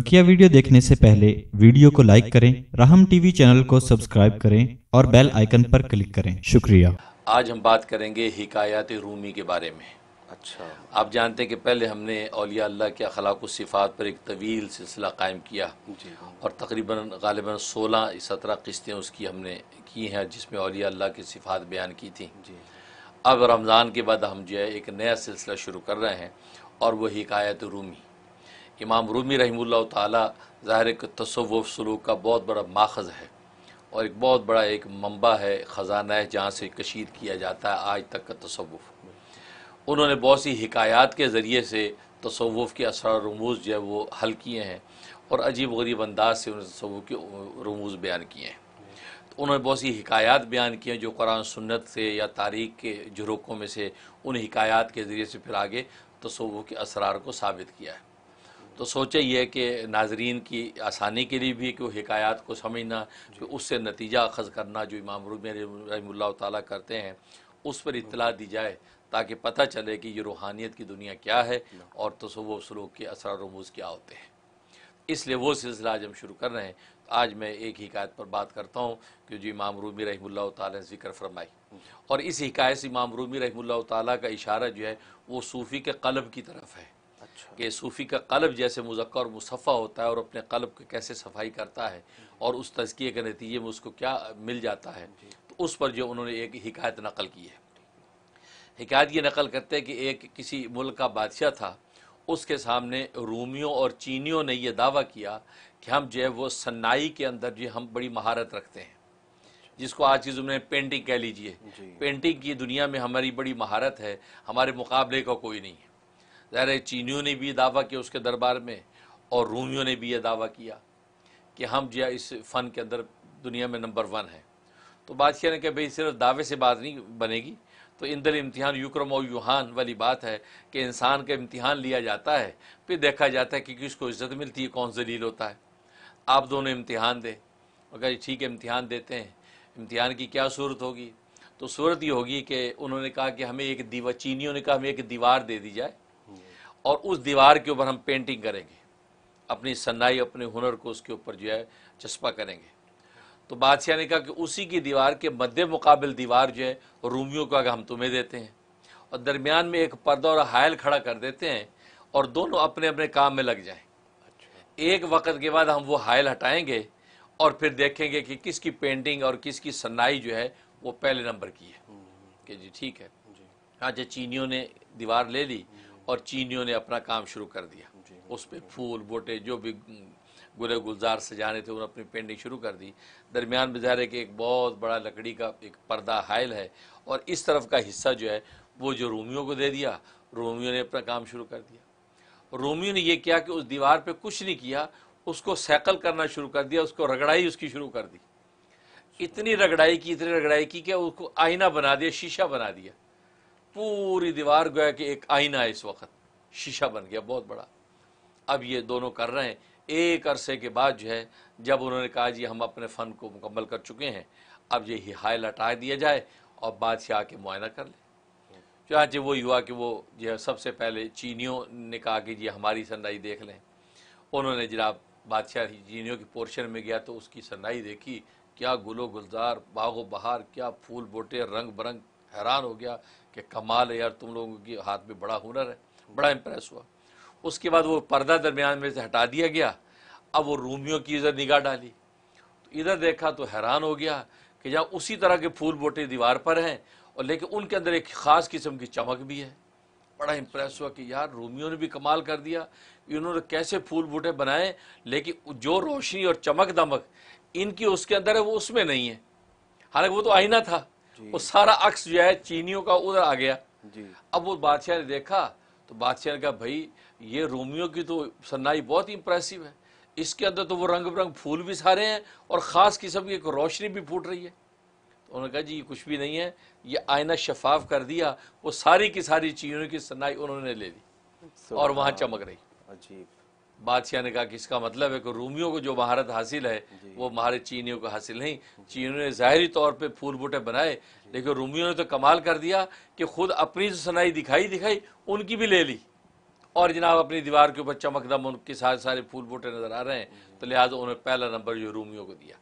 बकिया वीडियो देखने से पहले वीडियो को लाइक करें राहम टीवी चैनल को सब्सक्राइब करें और बेल आइकन पर क्लिक करें शुक्रिया आज हम बात करेंगे हिकायत रूमी के बारे में अच्छा आप जानते हैं कि पहले हमने अलिया अल्लाह के अखलाक सिफ़ात पर एक तवील सिलसिला कायम किया हाँ। और तकरीबन गालिबा सोलह सत्रह किस्तें उसकी हमने की हैं जिसमें अलिया अल्लाह की सिफ़ात बयान की थी अब रमज़ान के बाद हम जो है एक नया सिलसिला शुरू कर रहे हैं और वह हिकायत रूमी इमाम रूमी रहमल्ला के तसव्वुफ़ सलूक का बहुत बड़ा माखज़ है और एक बहुत बड़ा एक मंबा है ख़जाना है जहाँ से कशीद किया जाता है आज तक का तसव्वुफ़ उन्होंने बहुत सी हकायात के ज़रिए से तसव्वुफ़ के असर रमूज़ जो है वो हल किए हैं और अजीब गरीब अंदाज से उन्होंने तसव्वुफ़ के रमूज़ बयान किए हैं तो उन्होंने बहुत सी हकायात बयान किए हैं जो कुरान सुन्नत से या तारीख के जुरुकों में से उन हकायात के ज़रिए से फिर आगे तसव्वुफ़ के असरार को साबित किया है तो सोचे ये कि नाजरीन की आसानी के लिए भी कि वो हिकायात को समझना कि उससे नतीजा अखज़ करना जो इमाम रहीमल्ला ताली करते हैं उस पर इतला दी जाए ताकि पता चले कि ये रूहानियत की दुनिया क्या है और तसव सलूक के असरार रमूज क्या होते हैं इसलिए वो सिलसिला आज हम शुरू कर रहे हैं तो आज मैं एक हिकायत पर बात करता हूँ कि जो इमाम रूमी रहमुल्ला तिक्र फरमाई हम्म। और इस हिकायत से इमाम रूमी रहमुल्ला का इशारा जो है वो सूफ़ी के कलब की तरफ है अच्छा। कि सूफ़ी का कलब जैसे मुजक् और मुसफ़ा होता है और अपने कलब को कैसे सफाई करता है और उस तजिए के नतीजे में उसको क्या मिल जाता है तो उस पर जो उन्होंने एक हिकायत नकल की है हिकायत ये नकल करते हैं कि एक किसी मुल्क का बादशाह था उसके सामने रूमियों और चीनियों ने यह दावा किया कि हम जो है वो सन्नाई के अंदर जो हम बड़ी महारत रखते हैं जिसको आज की जुम्मे पेंटिंग कह लीजिए पेंटिंग की दुनिया में हमारी बड़ी महारत है हमारे मुकाबले का कोई नहीं है ज़ाहिर चीनियों ने भी ये दावा किया उसके दरबार में और रूमियों ने भी ये दावा किया कि हम जो इस फ़न के अंदर दुनिया में नंबर वन हैं तो बादशाह ने कहा भाई सिर्फ दावे से बात नहीं बनेगी तो इंदर इम्तिहान यूक्रम और यूहान वाली बात है कि इंसान का इम्तिहान लिया जाता है फिर देखा जाता है कि किसको इज्जत मिलती है कौन जलील होता है आप दोनों इम्तिहान दें अगर ठीक है इम्तिहान देते हैं इम्तिहान की क्या सूरत होगी तो सूरत ये होगी कि उन्होंने कहा कि हमें एक दीवा चीनियों ने कहा हमें एक दीवार दे दी जाए और उस दीवार के ऊपर हम पेंटिंग करेंगे अपनी सन्नाई अपने हुनर को उसके ऊपर जो है चस्पा करेंगे तो बादशाह ने कहा कि उसी की दीवार के मध्य मुकाबल दीवार जो है रूमियों को अगर हम तुम्हें देते हैं और दरमियान में एक पर्दा और हायल खड़ा कर देते हैं और दोनों अपने अपने काम में लग जाएं अच्छा। एक वक्त के बाद हम वो हायल हटाएंगे और फिर देखेंगे कि किसकी पेंटिंग और किसकी सन्नाई जो है वो पहले नंबर की है हम्म। कि जी ठीक है हाँ जी चीनियों ने दीवार ले ली हम्म। और चीनियों ने अपना काम शुरू कर दिया हाँ। उस पर फूल बोटे जो भी गुले गुलजार सजाने थे उन्होंने अपनी पेंटिंग शुरू कर दी दरमियान में के एक बहुत बड़ा लकड़ी का एक पर्दा हायल है और इस तरफ का हिस्सा जो है वो जो रोमियों को दे दिया रोमियों ने अपना काम शुरू कर दिया रोमियों ने यह किया कि उस दीवार पर कुछ नहीं किया उसको सैकल करना शुरू कर दिया उसको रगड़ाई उसकी शुरू कर दी इतनी रगड़ाई की इतनी रगड़ाई की कि उसको आईना बना दिया शीशा बना दिया पूरी दीवार गोया कि एक आईना है इस वक्त शीशा बन गया बहुत बड़ा अब ये दोनों कर रहे हैं एक अरसे के बाद जो है जब उन्होंने कहा जी हम अपने फ़न को मुकम्मल कर चुके हैं अब ये हिहाय हटा दिया जाए और बादशाह आके मुआयना कर ले चुनाचे वो युवा कि वो जो है सबसे पहले चीनियों ने कहा कि जी हमारी सन्नाई देख लें उन्होंने जनाब बादशाह चीनियों के पोर्शन में गया तो उसकी सन्नाई देखी क्या गुलो गुलजार बाग बहार क्या फूल बोटे रंग बरंग हैरान हो गया कि कमाल है यार तुम लोगों के हाथ में बड़ा हुनर है बड़ा इम्प्रेस हुआ उसके बाद वो पर्दा दरमियान में से हटा दिया गया अब वो रूमियों की इधर निगाह डाली तो इधर देखा तो हैरान हो गया कि जहाँ उसी तरह के फूल बोटे दीवार पर हैं और लेकिन उनके अंदर एक ख़ास किस्म की चमक भी है बड़ा इम्प्रेस हुआ कि यार रूमियों ने भी कमाल कर दिया इन्होंने कैसे फूल बूटे बनाए लेकिन जो रोशनी और चमक दमक इनकी उसके अंदर है वो उसमें नहीं है हालांकि वो तो आईना था वो सारा अक्स जो है चीनियों का उधर आ गया अब वो बादशाह ने देखा तो बादशाह ने कहा भाई ये रोमियो की तो सन्नाई बहुत ही इंप्रेसिव है इसके अंदर तो वो रंग बिरंग फूल भी सारे हैं और ख़ास किस्म की एक रोशनी भी फूट रही है तो उन्होंने कहा जी ये कुछ भी नहीं है ये आईना शफाफ कर दिया वो सारी की सारी चीनियों की सन्नाई उन्होंने ले ली और वहाँ चमक रही अजीब बादशाह ने कहा कि इसका मतलब है कि रूमियों को जो महारत हासिल है वो महारे चीनियों को हासिल नहीं चीनियों ने ज़ाहरी तौर पे फूल बूटे बनाए लेकिन रूमियों ने तो कमाल कर दिया कि खुद अपनी जो सनाई दिखाई दिखाई उनकी भी ले ली और जनाब अपनी दीवार के ऊपर चमकदम उनके सारे सारे फूल बूटे नज़र आ रहे हैं तो लिहाजा उन्हें पहला नंबर जो रूमियों को दिया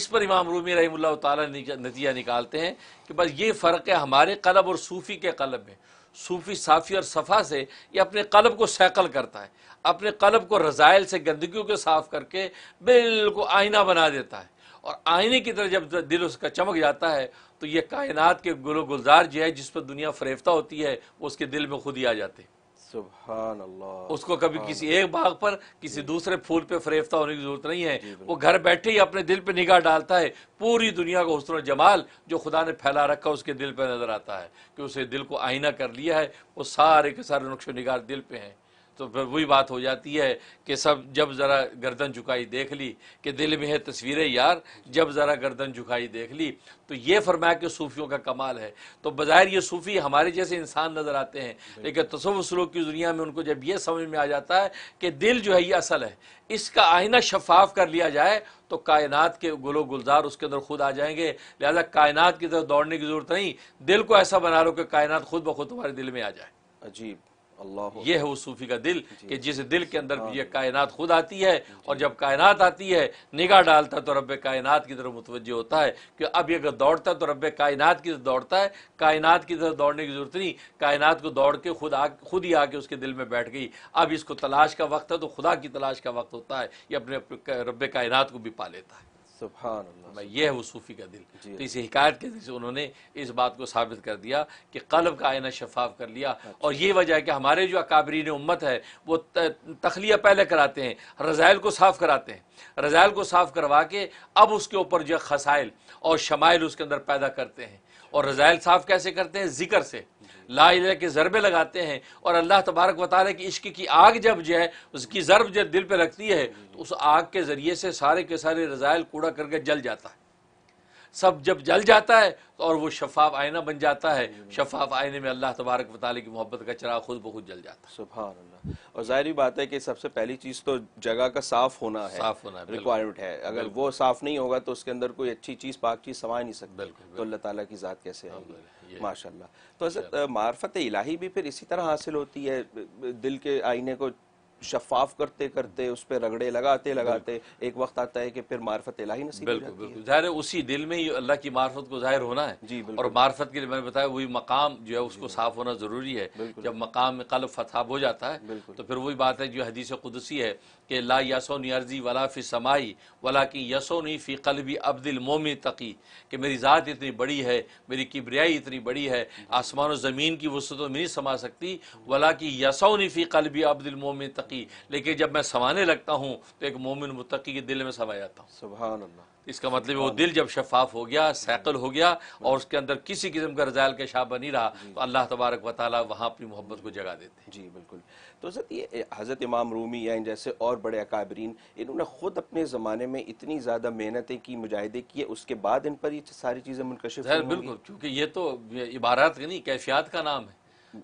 इस पर इमाम रूमी रही तला नतीजा निकालते हैं कि बस ये फ़र्क है हमारे कलब और सूफ़ी के कलब में सूफ़ी साफ़ी और सफ़ा से ये अपने कलब को सैकल करता है अपने कलब को रज़ाइल से गंदगी को साफ़ करके बिल्कुल आईना बना देता है और आईने की तरह जब दिल उसका चमक जाता है तो ये कायनात के गुल गुलजार जो है जिस पर दुनिया फरेफ्ता होती है वो उसके दिल में खुद ही आ जाते हैं उसको कभी किसी एक बाग पर किसी दूसरे फूल पे फरेफ्ता होने की जरूरत नहीं है वो घर बैठे ही अपने दिल पे निगाह डालता है पूरी दुनिया का हसन जमाल जो खुदा ने फैला रखा उसके दिल पे नजर आता है कि उसे दिल को आईना कर लिया है वो सारे के सारे नुक्श निगार दिल पे हैं तो फिर वही बात हो जाती है कि सब जब ज़रा गर्दन झुकाई देख ली कि दिल में है तस्वीरें यार जब ज़रा गर्दन झुकाई देख ली तो ये फरमाया कि सूफियों का कमाल है तो बज़ाहिर ये सूफ़ी हमारे जैसे इंसान नज़र आते हैं लेकिन तसव सलूक की दुनिया में उनको जब ये समझ में आ जाता है कि दिल जो है ये असल है इसका आईना शफाफ कर लिया जाए तो कायनात के गुलो गुलजार उसके अंदर खुद आ जाएंगे लिहाजा कायनात की तरफ दौड़ने की ज़रूरत नहीं दिल को ऐसा बना लो कि कायनात खुद ब खुद तुम्हारे दिल में आ जाए अजीब यह है वो सूफी का दिल कि जिस दिल के अंदर ये कायनात खुद आती है और जब कायनात आती है निगाह डालता है तो रब कायनात की तरफ मुतवजह होता है कि अब ये अगर दौड़ता है तो रब कायनात की तरफ दौड़ता है कायनात की तरफ दौड़ने की जरूरत नहीं कायनात को दौड़ के खुद आ खुद ही आके उसके दिल में बैठ गई अब इसको तलाश का वक्त है तो खुदा की तलाश का वक्त होता है ये अपने रब कायनात को भी पा लेता है यह है वो सूफ़ी का दिल तो इस हिकायत के जरिए उन्होंने इस बात को साबित कर दिया कि कलब का आयना शफाफ कर लिया अच्छा। और ये वजह है कि हमारे जो अकाबरीन उम्मत है वो तखलिया पहले कराते हैं रज़ाइल को साफ़ कराते हैं रजायल को साफ करवा के अब उसके ऊपर जो खसाइल और शमाइल उसके अंदर पैदा करते हैं और रजायल साफ कैसे करते हैं जिक्र से ला के ज़रबे लगाते हैं और अल्लाह तबारक बता रहे कि इश्क की आग जब जो है उसकी ज़रब जब दिल पर लगती है तो उस आग के ज़रिए से सारे के सारे रजायल कूड़ा करके जल जाता है सब जब जल जाता है तो और वो शफाफ आयना बन जाता है शफाफ आयने में अल्लाह तबारक वाली की मोहब्बत का चरा खुद बहुत जल जाता है सुबह और जाहिर बात है कि सबसे पहली चीज़ तो जगह का साफ होना है साफ होना रिक्वायरमेंट है अगर वो साफ नहीं होगा तो उसके अंदर कोई अच्छी चीज़ पाक चीज़ समा नहीं सकती तो अल्लाह तला की ज़ात कैसे आएगी माशा तो मार्फत इलाही भी फिर इसी तरह हासिल होती है दिल के आईने को शफाफ करते करते उस पर रगड़े लगाते लगाते एक वक्त आता है कि फिर मार्फत इलाही नसीब बिल्कुल बिल्कुल ज़ाहिर है उसी दिल में ही अल्लाह की मार्फत को ज़ाहिर होना है जी और मार्फत के लिए मैंने बताया वही मकाम जो है उसको साफ होना ज़रूरी है जब मकाम में कल फताब हो जाता है तो फिर वही बात है जो हदीस कुदसी है कि ला यसोनी अर्जी वला फ़ी समाई वला यसो यसोनी फ़ी कल भी अब्दिल मोमिन तकी कि मेरी ज़ात इतनी बड़ी है मेरी किबरियाई इतनी बड़ी है आसमान व ज़मीन की वसतों में नहीं समा सकती वला यसो यसोनी फ़ी कल भी अब्दिल मोमिन तकी मुतकी लेकिन जब मैं समाने लगता हूँ तो एक मोमिन मुतकी के दिल में समा जाता हूँ सुबह इसका मतलब वो दिल जब शफाफ हो गया सैकल हो गया और उसके अंदर किसी किस्म का रजायल का शाबा नहीं रहा तो अल्लाह तबारक वाली वहाँ अपनी मोहब्बत को जगा देते हैं जी बिल्कुल तो हज़रत ये हज़रत इमाम रूमी या इन जैसे और बड़े अकाबरीन इन्होंने ख़ुद अपने ज़माने में इतनी ज़्यादा मेहनतें की मुजाहदे किए उसके बाद इन पर ये सारी चीज़ें मुनकश बिल्कुल क्योंकि ये तो इबारत नहीं कैफियात का नाम है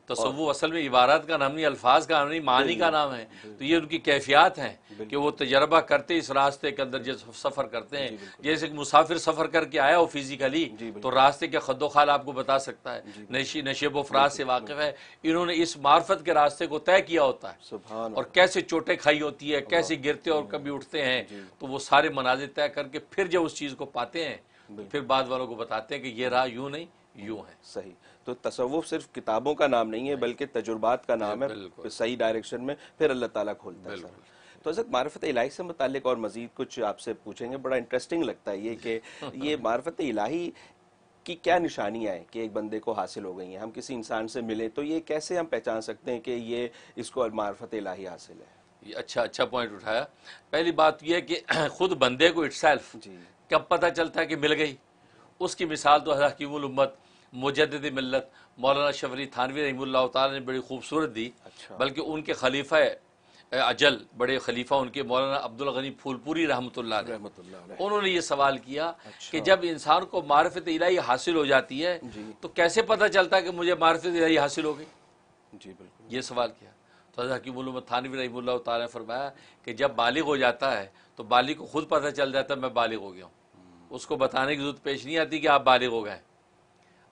तसवु असल में इबारत का नाम नहीं अल्फाज का नाम नहीं मानी का नाम है तो ये उनकी कैफियात हैं कि वो तजर्बा करते इस रास्ते के अंदर जब सफ़र करते हैं जैसे मुसाफिर सफ़र करके आया हो फिज़िकली तो रास्ते के खदो खाल आपको बता सकता है नशी नशेब फराज से वाकिफ़ है इन्होंने इस मार्फत के रास्ते को तय किया होता है और कैसे चोटें खाई होती है कैसे गिरते और कभी उठते हैं तो वो सारे मनाजिर तय करके फिर जब उस चीज़ को पाते हैं तो फिर बाद वालों को बताते हैं कि ये राह यूं नहीं यूं है सही तो तसवुफ सिर्फ किताबों का नाम नहीं है बल्कि तजुर्बात का नाम है सही डायरेक्शन में फिर अल्लाह ताला खोलता है तो हजरत मारफत इलाही से मतलब और मज़ीद कुछ आपसे पूछेंगे बड़ा इंटरेस्टिंग लगता है ये कि ये मारफत इलाही कि क्या निशानियां हैं कि एक बंदे को हासिल हो गई हैं हम किसी इंसान से मिले तो ये कैसे हम पहचान सकते हैं कि ये इसको मार्फत इलाही हासिल है ये अच्छा अच्छा पॉइंट उठाया पहली बात यह है कि खुद बंदे को इट्सल्फ कब पता चलता है कि मिल गई उसकी मिसाल तो हकीमुल उम्मत मुजद मिलत मौलाना शबरी थानवी रही ने बड़ी खूबसूरत दी अच्छा। बल्कि उनके खलीफा अजल बड़े खलीफा उनके मौलाना अब्दुल गनी फूलपुरी रहमत उन्होंने ये सवाल किया अच्छा। कि जब इंसान को मारफत इलाही हासिल हो जाती है तो कैसे पता चलता है कि मुझे मारफत इलाही हासिल हो गई जी बिल्कुल ये सवाल किया तो हकीम थानवी रही तारा ने फरमाया कि जब बालिग हो जाता है तो बालिग को खुद पता चल जाता है मैं बालिग हो गया हूँ हम्म। उसको बताने की जरूरत पेश नहीं आती कि आप बालिग हो गए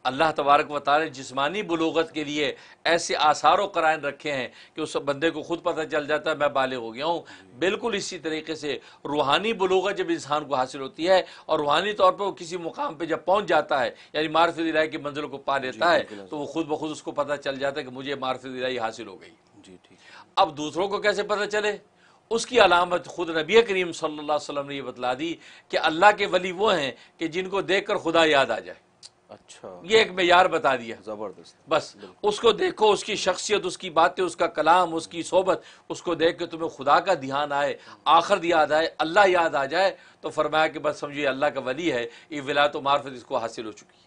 अल्लाह तबारक व तार जिसमानी बलोगत के लिए ऐसे आसार व करायन रखे हैं कि उस बंदे को ख़ुद पता चल जाता है मैं बालिग हो गया हूँ बिल्कुल इसी तरीके से रूहानी बलोगत जब इंसान को हासिल होती है और रूहानी तौर पर वो किसी मुकाम पर जब पहुँच जाता है यानी मारफ इलाही की मंजिल को पा लेता है तो वो खुद ब खुद उसको पता चल जाता है कि मुझे मारफ़ी इलाही हासिल हो गई जी ठीक अब दूसरों को कैसे पता चले उसकी अलामत खुद नबी करीम सल्लल्लाहु अलैहि वसल्लम ने यह बतला दी कि अल्लाह के वली वो हैं कि जिनको देखकर खुदा याद आ जाए अच्छा ये एक मैार बता दिया जबरदस्त बस उसको देखो उसकी शख्सियत उसकी बातें उसका कलाम उसकी सोबत उसको देख के तुम्हें खुदा का ध्यान आए आखिर याद आए अल्लाह याद आ जाए तो फरमाया कि बस समझिए अल्लाह का वली है ये विला तो मार्फत इसको हासिल हो चुकी है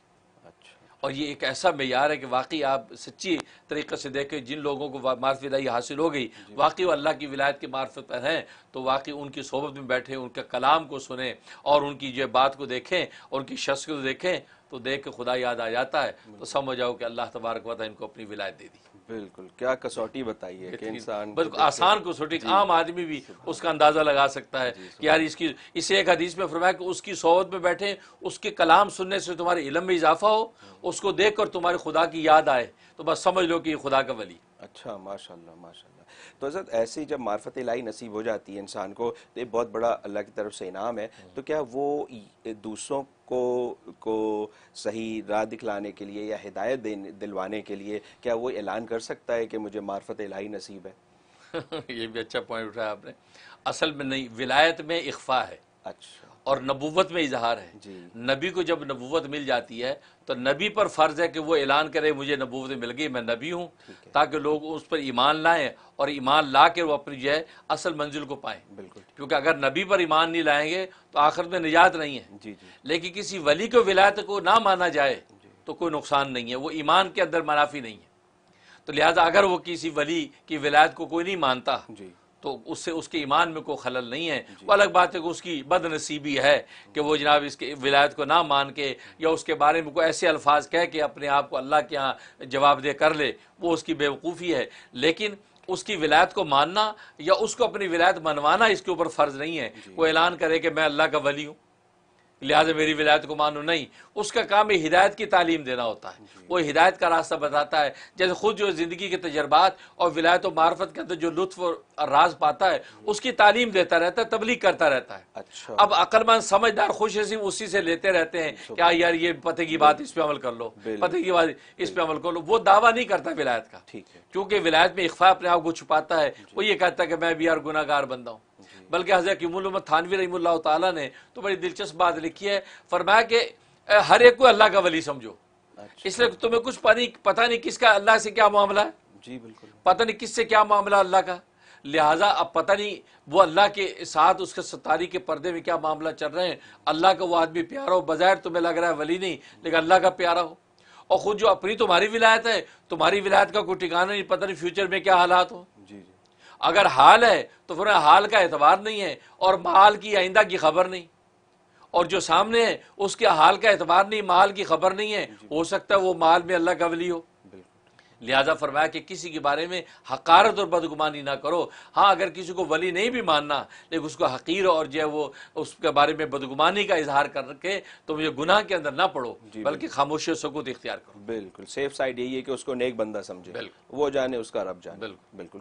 अच्छा और ये एक ऐसा मैार है कि वाकई आप सच्ची तरीके से देखें जिन लोगों को मार्फ हासिल हो गई वाकई अल्लाह की विलायत के मार्फत पर हैं तो वाकई उनकी सोबत में बैठे उनके कलाम को सुने और उनकी जो बात को देखें उनकी शख्स को देखें तो देख के खुदा याद आ जाता है तो समझ आओ कि अल्लाह तबारक वाता इनको अपनी विलायत दे दी बिल्कुल क्या कसौटी बताई है कि इंसान बिल्कुल आसान कसौटी आम आदमी भी उसका अंदाज़ा लगा सकता है कि यार इसकी इसे एक हदीस में फरमाया कि उसकी सोहबत में बैठे उसके कलाम सुनने से तुम्हारे इलम में इजाफा हो उसको देख कर तुम्हारे खुदा की याद आए तो बस समझ लो कि खुदा का वली अच्छा माशा माशा तो हजरत ऐसी जब मार्फत इलाही नसीब हो जाती है इंसान को तो ये बहुत बड़ा अल्लाह की तरफ से इनाम है हम्म। तो क्या वो दूसरों को को सही राह दिखलाने के लिए या हिदायत देने दिलवाने के लिए क्या वो ऐलान कर सकता है कि मुझे मार्फत इलाही नसीब है ये भी अच्छा पॉइंट उठाया आपने असल में नहीं विलायत में इख्फा है अच्छा और नबूवत में इजहार है नबी को जब नबूवत मिल जाती है तो नबी पर फ़र्ज़ है कि वो ऐलान करे मुझे नबूवत मिल गई मैं नबी हूँ ताकि लोग उस पर ईमान लाएँ और ईमान ला के वो अपनी जो है असल मंजिल को पाएँ बिल्कुल क्योंकि अगर नबी पर ईमान नहीं लाएंगे तो आखिर में निजात नहीं है लेकिन किसी वली को विलायत को ना माना जाए तो कोई नुकसान नहीं है वो ईमान के अंदर मुनाफी नहीं है तो लिहाजा अगर वो किसी वली की विलायत को कोई नहीं मानता जी तो उससे उसके ईमान में कोई खलल नहीं है वो अलग बात है कि उसकी बदनसीबी है कि वो जनाब इसके विलायत को ना मान के या उसके बारे में कोई ऐसे अल्फाज कह के अपने आप को अल्लाह के यहाँ जवाब दे कर ले वो उसकी बेवकूफ़ी है लेकिन उसकी विलायत को मानना या उसको अपनी विलायत मनवाना इसके ऊपर फ़र्ज़ नहीं है वो ऐलान करे कि मैं अल्लाह का वली हूँ लिहाजा मेरी विलायत को मानो नहीं उसका काम हिदायत की तालीम देना होता है वो हिदायत का रास्ता बताता है जैसे खुद जो ज़िंदगी के तजर्बात और विलायत और मार्फत के अंदर जो लुत्फ और राज पाता है उसकी तालीम देता रहता है तबलीग करता रहता है अच्छा अब अकलमंद समझदार खुश नसीब उसी से लेते रहते हैं क्या हाँ यार ये पते की बात इस पर अमल कर लो पते की बात इस पर अमल कर लो वो दावा नहीं करता विलायत का क्योंकि विलायत में इख्फा अपने आप को छुपाता है वो ये कहता है कि मैं भी यार गुनागार बंदा हूँ बल्कि हजरत यमूलमद थानवी रही ताला ने तो बड़ी दिलचस्प बात लिखी है फरमाया कि हर एक को अल्लाह का वली समझो अच्छा। इसलिए तुम्हें कुछ पानी पता नहीं किसका अल्लाह से क्या मामला है जी बिल्कुल पता नहीं किससे क्या मामला अल्लाह का लिहाजा अब पता नहीं वो अल्लाह के साथ उसके सतारी के पर्दे में क्या मामला चल रहे हैं अल्लाह का वो आदमी प्यारा हो बजाय तुम्हें लग रहा है वली नहीं लेकिन अल्लाह का प्यारा हो और ख़ुद जो अपनी तुम्हारी विलायत है तुम्हारी विलायत का कोई ठिकाना नहीं पता नहीं फ्यूचर में क्या हालात हो अगर हाल है तो फिर हाल का एतबार नहीं है और माल की आइंदा की खबर नहीं और जो सामने है उसके हाल का एतबार नहीं माल की खबर नहीं है हो सकता है वो माल में अल्लाह का वली हो लिहाजा फरमाया कि किसी के बारे में हकारत और बदगुमानी ना करो हाँ अगर किसी को वली नहीं भी मानना लेकिन उसको हकीर और जो है वो उसके बारे में बदगुमानी का इजहार करके तुम तो ये गुनाह के अंदर ना पड़ो बल्कि खामोशी सकूत इख्तियार करो बिल्कुल सेफ साइड यही है कि उसको नेक बंदा समझे वो जाने उसका रब जाने बिल्कुल बिल्कुल